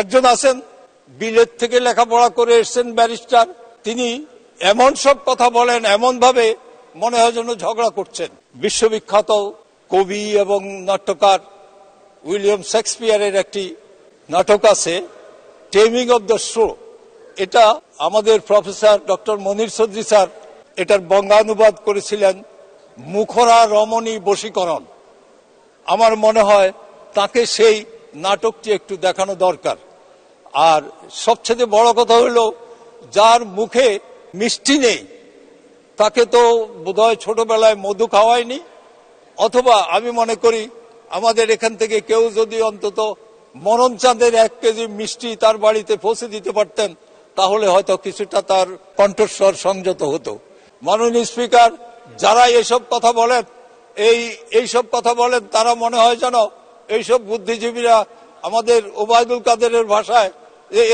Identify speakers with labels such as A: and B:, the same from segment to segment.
A: একজন আছেন বিলের থেকে লেখাপড়া করে এসছেন ব্যারিস্টার তিনি এমন সব কথা বলেন এমন ভাবে মনে হয় যেন ঝগড়া করছেন বিশ্ববিখ্যাত কবি এবং নাট্যকার উইলিয়াম শেক্সপিয়ারের একটি নাটক আছে টেমিং অব দ্য শো এটা আমাদের professor doctor Monir Chowdhury sir এটার বঙ্গানুবাদ করেছিলেন মুখরা রমণী বশীকরণ আমার মনে হয় তাকে সেই নাটকটি একটু দেখানো দরকার আর সবচেয়ে বড় কথা হলো যার মুখে মিষ্টি নেই তাকে তো বোধহয় ছোটবেলায় মধু খাওয়ায়নি অথবা আমি মনে করি আমাদের এখান থেকে কেউ যদি অন্তত মরণ চাঁদের এক কেজি মিষ্টি তার বাড়িতে ফসে দিতে পারতেন তাহলে হয়তো কিছুটা তার কণ্ঠস্বর সংযত হতো মাননীয় স্পিকার যারা এসব কথা বলেন এই এইসব কথা বলেন তারা মনে হয় যেন এইসব বুদ্ধিজীবীরা আমাদের ওবায়দুল কাদেরের ভাষায়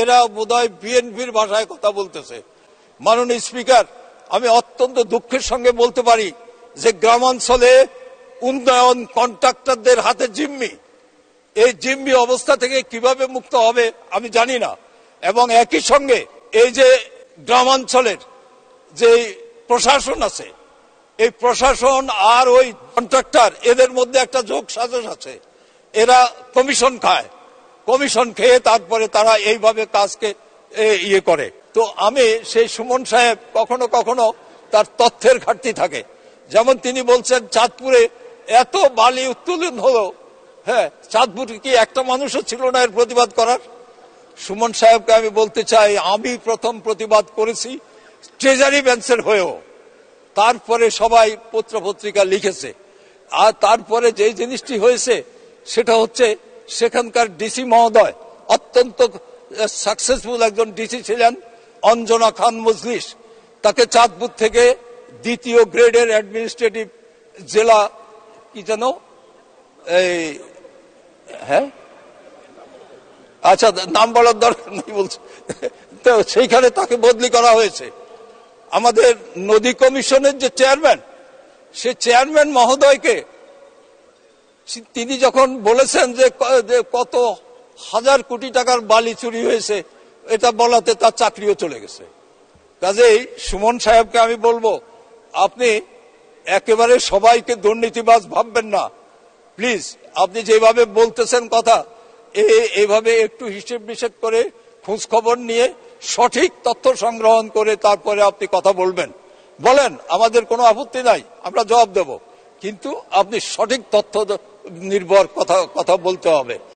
A: এরা বোধহয় বিএনপির ভাষায় কথা বলতেছে মাননীয় স্পিকার আমি অত্যন্ত দুঃখের সঙ্গে বলতে পারি যে গ্রামাঞ্চলে উন্নয়ন কন্ট্রাক্টরদের হাতে জিম্মি এই জিম্মি অবস্থা থেকে কিভাবে মুক্ত হবে আমি জানি না এবং একই সঙ্গে এই যে গ্রামাঞ্চলের যে প্রশাসন আছে এই প্রশাসন আর ওই কন্ট্রাক্টর এদের মধ্যে একটা যোগ সাজস আছে এরা কমিশন খায় কমিশন খেয়ে তারপরে তারা এইভাবে কাজকে ইয়ে করে তো আমি সেই সুমন সাহেব কখনো কখনো তার তথ্যের ঘাটতি থাকে যেমন তিনি বলছেন চাঁদপুরে এত বালি উত্তোলন হলো হ্যাঁ চাঁদপুরে কি একটা মানুষও ছিল না এর প্রতিবাদ করার সুমন সাহেবকে আমি বলতে চাই আমি প্রথম প্রতিবাদ করেছি ট্রেজারি ব্যান্সের হয়েও তারপরে সবাই পত্র পত্রিকা লিখেছে আর তারপরে যে জিনিসটি হয়েছে সেটা হচ্ছে সেখানকার ডিসি মহোদয় অত্যন্ত সাকসেসফুল একজন ডিসি ছিলেন অঞ্জনা খান মজলিস তাকে চাঁদপুর থেকে দ্বিতীয় গ্রেডের অ্যাডমিনিস্ট্রেটিভ জেলা কি যেন এই হ্যাঁ আচ্ছা নাম বলার দরকার নেই বলছে তো সেইখানে তাকে বদলি করা হয়েছে আমাদের নদী কমিশনের যে চেয়ারম্যান সে চেয়ারম্যান মহোদয়কে তিনি যখন বলেছেন যে কত হাজার কোটি টাকার বালি চুরি হয়েছে এটা বলাতে তার চাকরিও চলে গেছে কাজেই সুমন সাহেবকে আমি বলবো আপনি একেবারে সবাইকে দুর্নীতিবাজ ভাববেন না প্লিজ আপনি যেভাবে বলতেছেন কথা এইভাবে একটু হিসেব নিষেধ করে খোঁজ খবর নিয়ে সঠিক তথ্য সংগ্রহণ করে তারপরে আপনি কথা বলবেন বলেন আমাদের কোনো আপত্তি নাই আমরা জবাব দেবো কিন্তু আপনি সঠিক তথ্য নির্ভর কথা কথা বলতে হবে